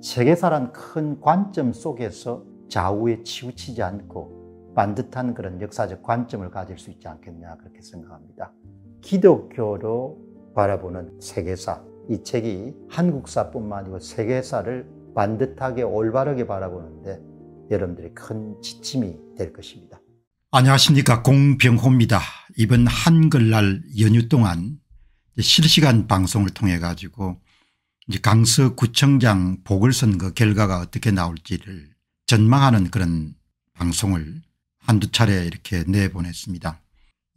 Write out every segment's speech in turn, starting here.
세계사란 큰 관점 속에서 좌우에 치우치지 않고 반듯한 그런 역사적 관점을 가질 수 있지 않겠냐 그렇게 생각합니다. 기독교로 바라보는 세계사 이 책이 한국사뿐만 아니고 세계사를 반듯하게 올바르게 바라보는데 여러분들이 큰 지침이 될 것입니다. 안녕하십니까 공병호입니다. 이번 한글날 연휴 동안 실시간 방송을 통해 가지고 이제 강서구청장 보궐선거 그 결과가 어떻게 나올지를 전망하는 그런 방송을 한두 차례 이렇게 내보냈습니다.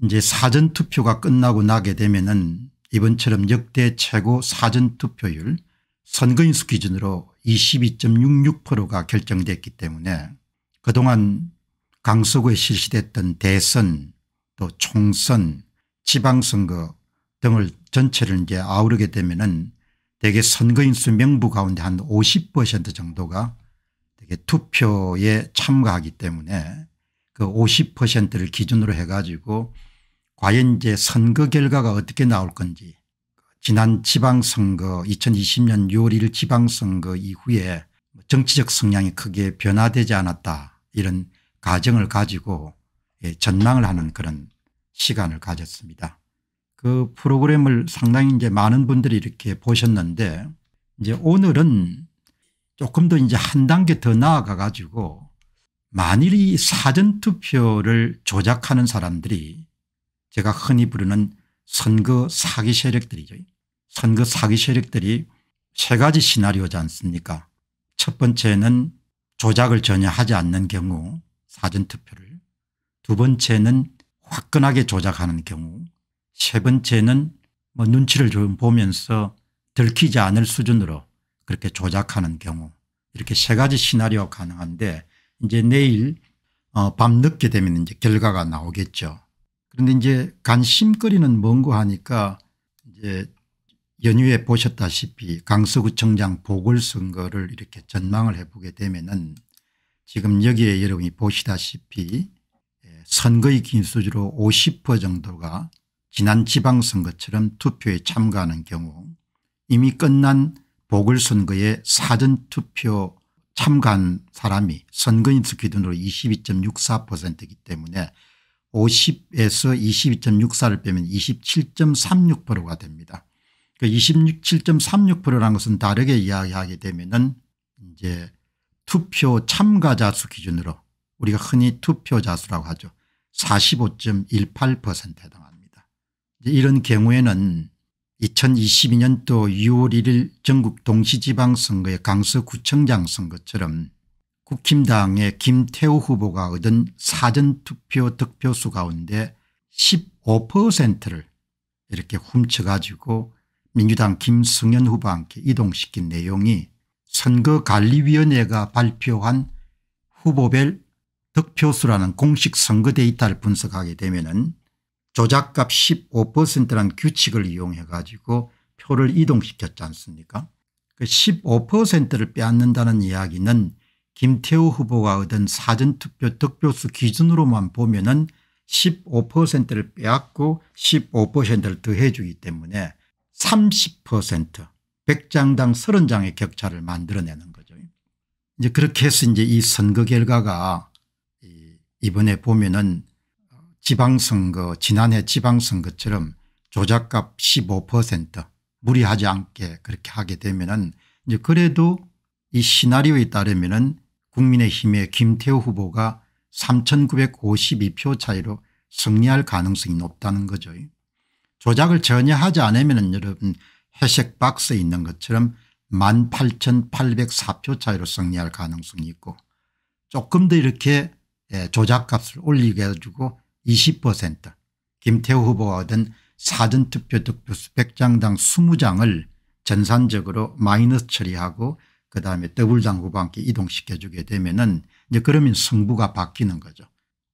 이제 사전투표가 끝나고 나게 되면은 이번처럼 역대 최고 사전투표율 선거인수 기준으로 22.66%가 결정됐기 때문에 그동안 강서구에 실시됐던 대선 또 총선 지방선거 등을 전체를 이제 아우르게 되면은 대개 선거인수 명부 가운데 한 50% 정도가 되게 투표에 참가하기 때문에 그 50%를 기준으로 해가지고 과연 이제 선거 결과가 어떻게 나올 건지 지난 지방선거 2020년 6월 1일 지방선거 이후에 뭐 정치적 성향이 크게 변화되지 않았다 이런 가정을 가지고 예, 전망을 하는 그런 시간을 가졌습니다. 그 프로그램을 상당히 이제 많은 분들이 이렇게 보셨는데 이제 오늘은 조금 더 이제 한 단계 더 나아가 가지고 만일 이 사전투표를 조작하는 사람들이 제가 흔히 부르는 선거 사기 세력들이죠. 선거 사기 세력들이 세 가지 시나리오지 않습니까 첫 번째는 조작을 전혀 하지 않는 경우 사전투표를 두 번째는 화끈하게 조작하는 경우 세 번째는 뭐 눈치를 좀 보면서 들키지 않을 수준으로 그렇게 조작하는 경우 이렇게 세 가지 시나리오가 가능한데 이제 내일 어 밤늦게 되면 이제 결과가 나오겠죠. 그런데 이제 관심거리는 뭔고 하니까 이제 연휴에 보셨다시피 강서구청장 보궐선거를 이렇게 전망을 해보게 되면은 지금 여기에 여러분이 보시다시피 예, 선거의 기수주로 50% 정도가 지난 지방선거처럼 투표에 참가하는 경우 이미 끝난 보궐선거에 사전투표 참가한 사람이 선거인수 기준으로 22.64%이기 때문에 50에서 22.64를 빼면 27.36%가 됩니다. 그 27.36%라는 것은 다르게 이야기하게 되면은 이제 투표 참가자 수 기준으로 우리가 흔히 투표자 수라고 하죠. 45.18%에 해당합니다. 이런 경우에는 2022년도 6월 1일 전국 동시지방선거의 강서구청장 선거처럼 국힘당의 김태우 후보가 얻은 사전투표 득표수 가운데 15%를 이렇게 훔쳐가지고 민주당 김승현 후보와 함께 이동시킨 내용이 선거관리위원회가 발표한 후보별 득표수라는 공식 선거 데이터를 분석하게 되면 은 조작값 15%라는 규칙을 이용해 가지고 표를 이동시켰지 않습니까 그 15%를 빼앗는다는 이야기는 김태우 후보가 얻은 사전투표 득표수 기준으로만 보면 은 15%를 빼앗고 15%를 더해 주기 때문에 30% 100장당 30장의 격차를 만들어내는 거죠. 이제 그렇게 해서 이제 이 선거 결과가 이번에 보면은 지방선거 지난해 지방선거처럼 조작값 15% 무리하지 않게 그렇게 하게 되면은 이제 그래도 이 시나리오에 따르면은 국민의힘의 김태호 후보가 3,952표 차이로 승리할 가능성이 높다는 거죠. 조작을 전혀 하지 않으면은 여러분 회색 박스에 있는 것처럼 18,804표 차이로 승리할 가능성이 있고 조금 더 이렇게 예, 조작값을 올리게 해주고 20% 김태우 후보가 얻은 사전투표 득표수 100장당 20장을 전산적으로 마이너스 처리하고 그다음에 더블당 후보 함께 이동시켜 주게 되면 은 이제 그러면 승부가 바뀌는 거죠.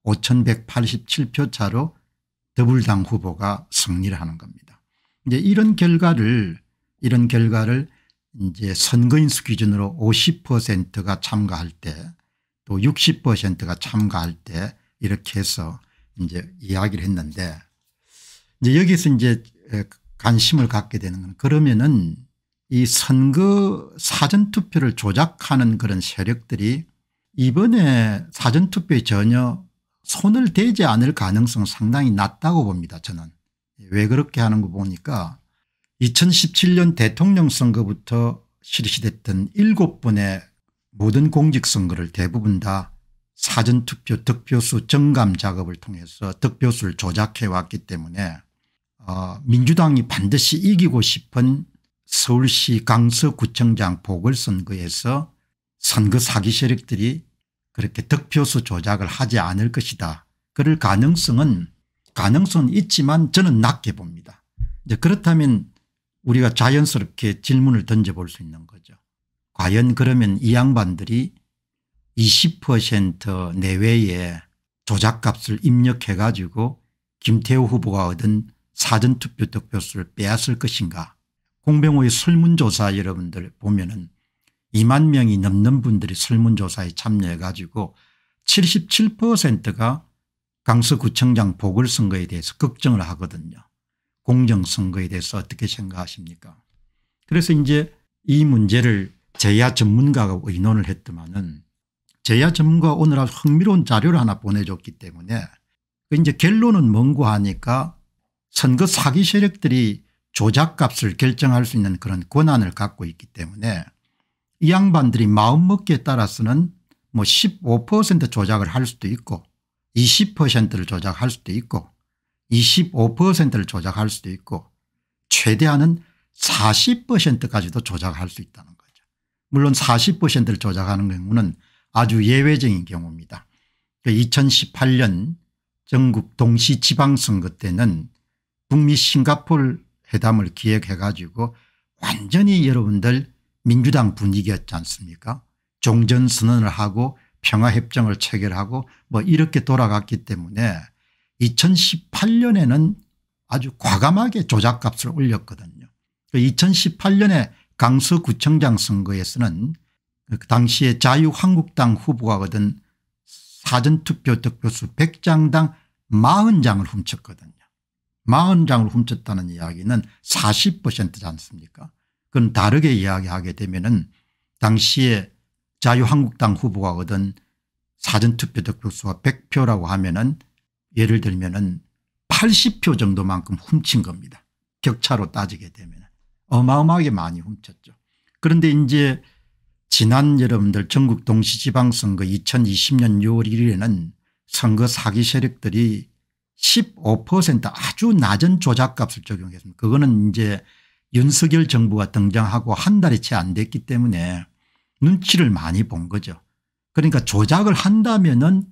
5187표 차로 더블당 후보가 승리를 하는 겁니다. 이제 이런 결과를 이런 결과를 이제 선거인수 기준으로 50%가 참가할 때 또 60%가 참가할 때 이렇게 해서 이제 이야기를 했는데 이제 여기서 이제 관심을 갖게 되는 건 그러면은 이 선거 사전투표를 조작하는 그런 세력들이 이번에 사전투표에 전혀 손을 대지 않을 가능성 상당히 낮다고 봅니다 저는. 왜 그렇게 하는 거 보니까 2017년 대통령 선거부터 실시됐던 7번의 모든 공직선거를 대부분 다 사전투표 득표수 정감 작업을 통해서 득표수를 조작해왔기 때문에 어 민주당이 반드시 이기고 싶은 서울시 강서구청장 보궐선거에서 선거 사기 세력들이 그렇게 득표수 조작을 하지 않을 것이다. 그럴 가능성은 가능성은 있지만 저는 낮게 봅니다. 이제 그렇다면 우리가 자연스럽게 질문을 던져볼 수 있는 거죠. 과연 그러면 이 양반들이 20% 내외의 조작값을 입력해 가지고 김태우 후보가 얻은 사전투표 득표수를 빼앗을 것인가 공병호의 설문조사 여러분들 보면 은 2만 명이 넘는 분들이 설문조사에 참여해 가지고 77%가 강서구청장 보궐선거에 대해서 걱정을 하거든요. 공정선거에 대해서 어떻게 생각하십니까 그래서 이제 이 문제를 제야 전문가가 의논을 했더만은 제야 전문가 오늘 아주 흥미로운 자료를 하나 보내줬기 때문에 그 이제 결론은 뭔고 하니까 선거 사기 세력들이 조작값을 결정할 수 있는 그런 권한을 갖고 있기 때문에 이 양반들이 마음먹기에 따라서는 뭐 15% 조작을 할 수도 있고 20%를 조작할 수도 있고 25%를 조작할 수도 있고 최대한은 40%까지도 조작할 수 있다는 거죠. 물론 40%를 조작하는 경우는 아주 예외적인 경우입니다. 2018년 그 전국 동시 지방선거 때는 북미 싱가폴 회담을 기획해 가지고 완전히 여러분들 민주당 분위기였지 않습니까 종전선언을 하고 평화협정을 체결하고 뭐 이렇게 돌아갔기 때문에 2018년에는 아주 과감하게 조작값을 올렸거든요. 2018년에 그 강서구청장 선거에서는 그 당시에 자유한국당 후보가 얻은 사전투표 득표수 100장당 40장을 훔쳤거든요. 40장을 훔쳤다는 이야기는 40%지 않습니까 그건 다르게 이야기하게 되면 은 당시에 자유한국당 후보가 얻은 사전투표 득표수가 100표라고 하면 은 예를 들면 은 80표 정도만큼 훔친 겁니다. 격차로 따지게 되면 어마어마하게 많이 훔쳤죠. 그런데 이제 지난 여러분들 전국 동시지방선거 2020년 6월 1일에는 선거 사기 세력들이 15% 아주 낮은 조작값을 적용했습니다. 그거는 이제 윤석열 정부가 등장하고 한 달이 채 안 됐기 때문에 눈치를 많이 본 거죠. 그러니까 조작을 한다면 은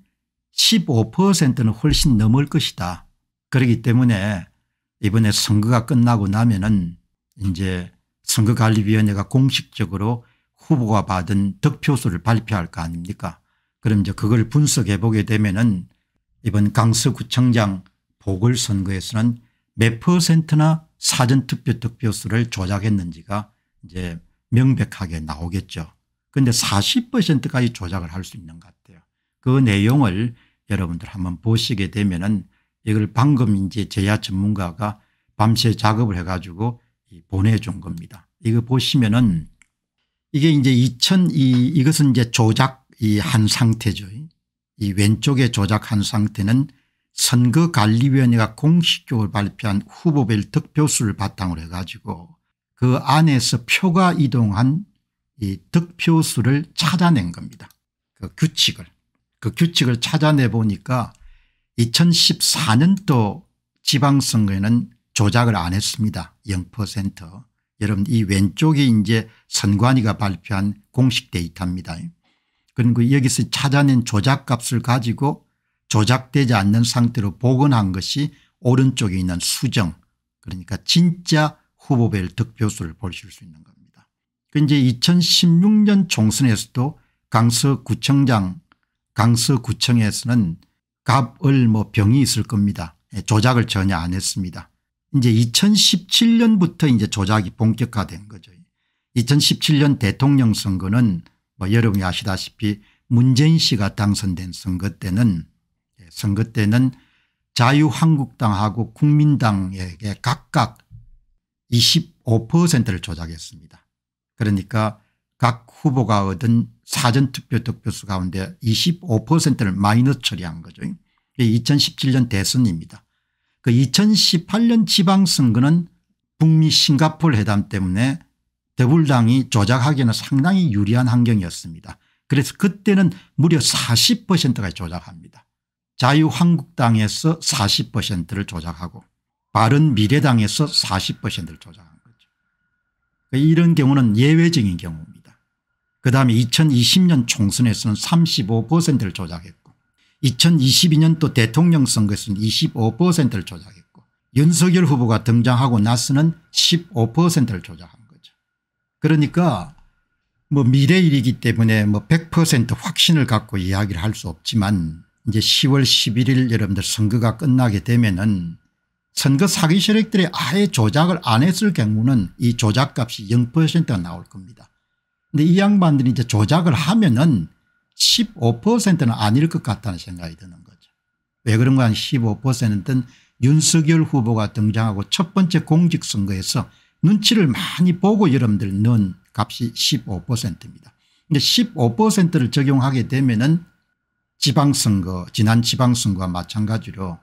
15%는 훨씬 넘을 것이다. 그렇기 때문에 이번에 선거가 끝나고 나면 은 이제 선거관리위원회가 공식적으로 후보가 받은 득표수를 발표할 거 아닙니까 그럼 이제 그걸 분석해 보게 되면은 이번 강서구청장 보궐선거에서는 몇 퍼센트나 사전투표 득표수를 조작했는지가 이제 명백하게 나오겠죠. 그런데 40%까지 조작을 할 수 있는 것 같아요. 그 내용을 여러분들 한번 보시게 되면은 이걸 방금 이제 제야 전문가가 밤새 작업을 해가지고 보내준 겁니다. 이거 보시면은 이게 이제 2002 이것은 이제 조작 이한 상태죠. 이 왼쪽에 조작한 상태는 선거관리위원회가 공식적으로 발표한 후보별 득표수를 바탕으로 해가지고 그 안에서 표가 이동한 이 득표수를 찾아낸 겁니다. 그 규칙을. 그 규칙을 찾아내 보니까 2014년도 지방선거에는 조작을 안 했습니다. 0%. 여러분 이 왼쪽이 이제 선관위가 발표한 공식 데이터입니다. 그리고 그 여기서 찾아낸 조작값을 가지고 조작되지 않는 상태로 복원한 것이 오른쪽에 있는 수정 그러니까 진짜 후보별 득표수를 보실 수 있는 겁니다. 그 이제 2016년 총선에서도 강서구청장 강서구청에서는 갑을 뭐 병이 있을 겁니다. 예, 조작을 전혀 안 했습니다. 이제 2017년부터 이제 조작이 본격화된 거죠. 2017년 대통령 선거는 뭐 여러분이 아시다시피 문재인 씨가 당선된 선거 때는 예, 선거 때는 자유한국당하고 국민당에게 각각 25%를 조작했습니다. 그러니까 각 후보가 얻은 사전투표 득표수 가운데 25%를 마이너스 처리한 거죠. 2017년 대선입니다. 그 2018년 지방선거는 북미 싱가폴 회담 때문에 대불당이 조작하기에는 상당히 유리한 환경이었습니다. 그래서 그때는 무려 40%가 조작합니다. 자유한국당에서 40%를 조작하고 바른미래당에서 40%를 조작한 거죠. 그러니까 이런 경우는 예외적인 경우입니다. 그다음에 2020년 총선에서는 35%를 조작했고 2022년 또 대통령 선거에서는 25%를 조작했고 윤석열 후보가 등장하고 나서는 15%를 조작한 거죠. 그러니까 뭐 미래일이기 때문에 뭐 100% 확신을 갖고 이야기를 할 수 없지만 이제 10월 11일 여러분들 선거가 끝나게 되면은 선거 사기 세력들이 아예 조작을 안 했을 경우는 이 조작값이 0%가 나올 겁니다. 근데 이 양반들이 이제 조작을 하면은 15%는 아닐 것 같다는 생각이 드는 거죠. 왜 그런가 하 15%는 윤석열 후보가 등장하고 첫 번째 공직선거에서 눈치를 많이 보고 여러분들 넣은 값이 15%입니다. 근데 15%를 적용하게 되면은 지방선거 지난 지방선거와 마찬가지로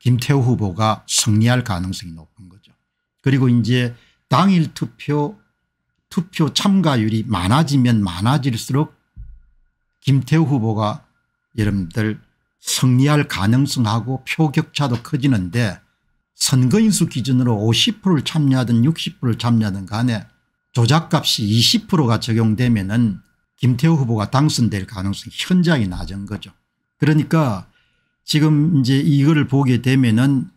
김태호 후보가 승리할 가능성이 높은 거죠. 그리고 이제 당일 투표 투표 참가율이 많아지면 많아질수록 김태우 후보가 여러분들 승리할 가능성하고 표격차도 커지는데 선거인수 기준으로 50%를 참여하든 60%를 참여하든 간에 조작값이 20%가 적용되면 은 김태우 후보가 당선될 가능성이 현저히 낮은 거죠. 그러니까 지금 이제 이거를 보게 되면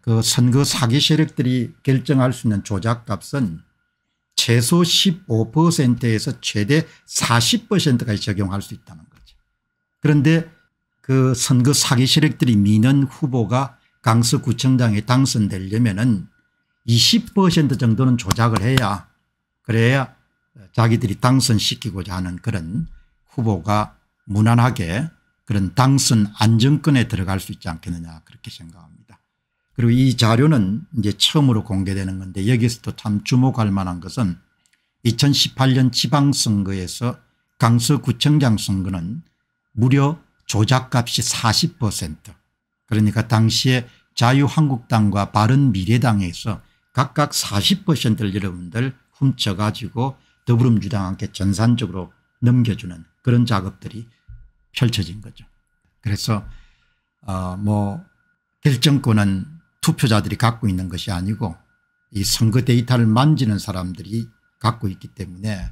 은그 선거 사기 세력들이 결정할 수 있는 조작값은 최소 15%에서 최대 40%까지 적용할 수 있다는 거죠. 그런데 그 선거 사기 세력들이 미는 후보가 강서구청장에 당선되려면 은20% 정도는 조작을 해야 그래야 자기들이 당선시키고자 하는 그런 후보가 무난하게 그런 당선 안정권에 들어갈 수 있지 않겠느냐 그렇게 생각합니다. 그리고 이 자료는 이제 처음으로 공개되는 건데 여기서도 참 주목할 만한 것은 2018년 지방선거에서 강서구청장 선거는 무려 조작값이 40% 그러니까 당시에 자유한국당과 바른미래당에서 각각 40%를 여러분들 훔쳐가지고 더불어민주당한테 전산적으로 넘겨주는 그런 작업들이 펼쳐진 거죠. 그래서 어뭐 결정권은 투표자들이 갖고 있는 것이 아니고 이 선거 데이터를 만지는 사람들이 갖고 있기 때문에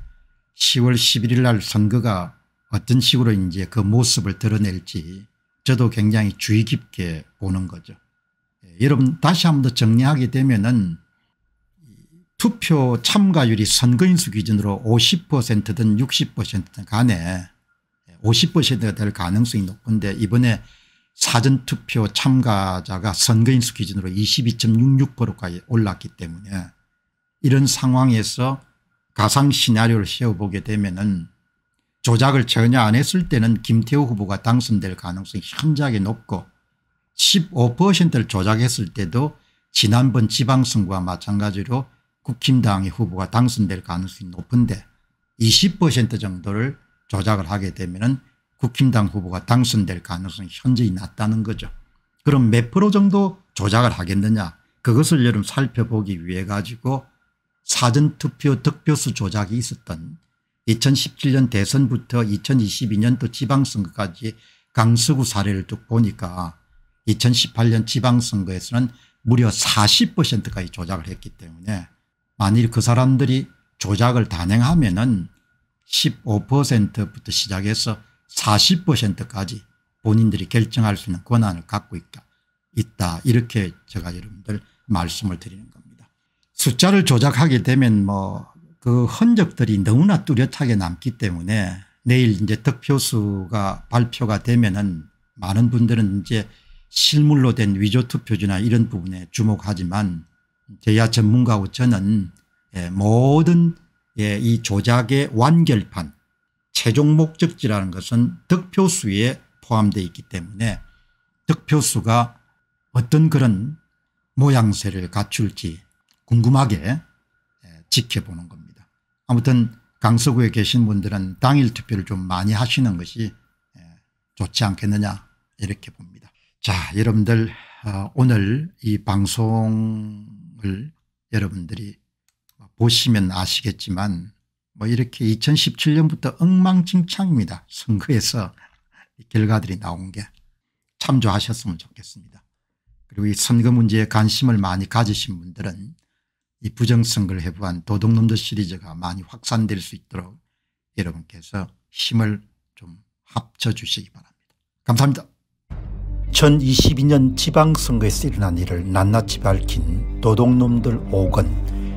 10월 11일 날 선거가 어떤 식으로 이제 그 모습을 드러낼지 저도 굉장히 주의 깊게 보는 거죠. 예, 여러분 다시 한 번 더 정리하게 되면은 투표 참가율이 선거인수 기준으로 50%든 60%든 간에 50%가 예, 될 가능성이 높은데 이번에 사전투표 참가자가 선거인수 기준으로 22.66%까지 올랐기 때문에 이런 상황에서 가상 시나리오를 세워보게 되면 은 조작을 전혀 안 했을 때는 김태호 후보가 당선될 가능성이 현저하게 높고 15%를 조작했을 때도 지난번 지방선거와 마찬가지로 국힘당의 후보가 당선될 가능성이 높은데 20% 정도를 조작을 하게 되면 은 국힘당 후보가 당선될 가능성이 현저히 낮다는 거죠. 그럼 몇 프로 정도 조작을 하겠느냐 그것을 여러분 살펴보기 위해 가지고 사전투표 득표수 조작이 있었던 2017년 대선부터 2022년도 지방선거까지 강서구 사례를 쭉 보니까 2018년 지방선거에서는 무려 40%까지 조작을 했기 때문에 만일 그 사람들이 조작을 단행하면 은 15%부터 시작해서 40%까지 본인들이 결정할 수 있는 권한을 갖고 있다. 있다. 이렇게 제가 여러분들 말씀을 드리는 겁니다. 숫자를 조작하게 되면 뭐 그 흔적들이 너무나 뚜렷하게 남기 때문에 내일 이제 득표수가 발표가 되면은 많은 분들은 이제 실물로 된 위조 투표지나 이런 부분에 주목하지만 제야 전문가고 저는 예, 모든 예, 이 조작의 완결판 최종 목적지라는 것은 득표수에 포함되어 있기 때문에 득표수가 어떤 그런 모양새를 갖출지 궁금하게 예, 지켜보는 겁니다. 아무튼 강서구에 계신 분들은 당일 투표를 좀 많이 하시는 것이 예, 좋지 않겠느냐 이렇게 봅니다. 자 여러분들 어, 오늘 이 방송을 여러분들이 보시면 아시겠지만 뭐 이렇게 2017년부터 엉망진창입니다. 선거에서 결과들이 나온 게 참조하셨으면 좋겠습니다. 그리고 이 선거 문제에 관심을 많이 가지신 분들은 이 부정선거를 해부한 도둑놈들 시리즈가 많이 확산될 수 있도록 여러분께서 힘을 좀 합쳐 주시기 바랍니다. 감사합니다. 2022년 지방선거에서 일어난 일을 낱낱이 밝힌 도둑놈들 5권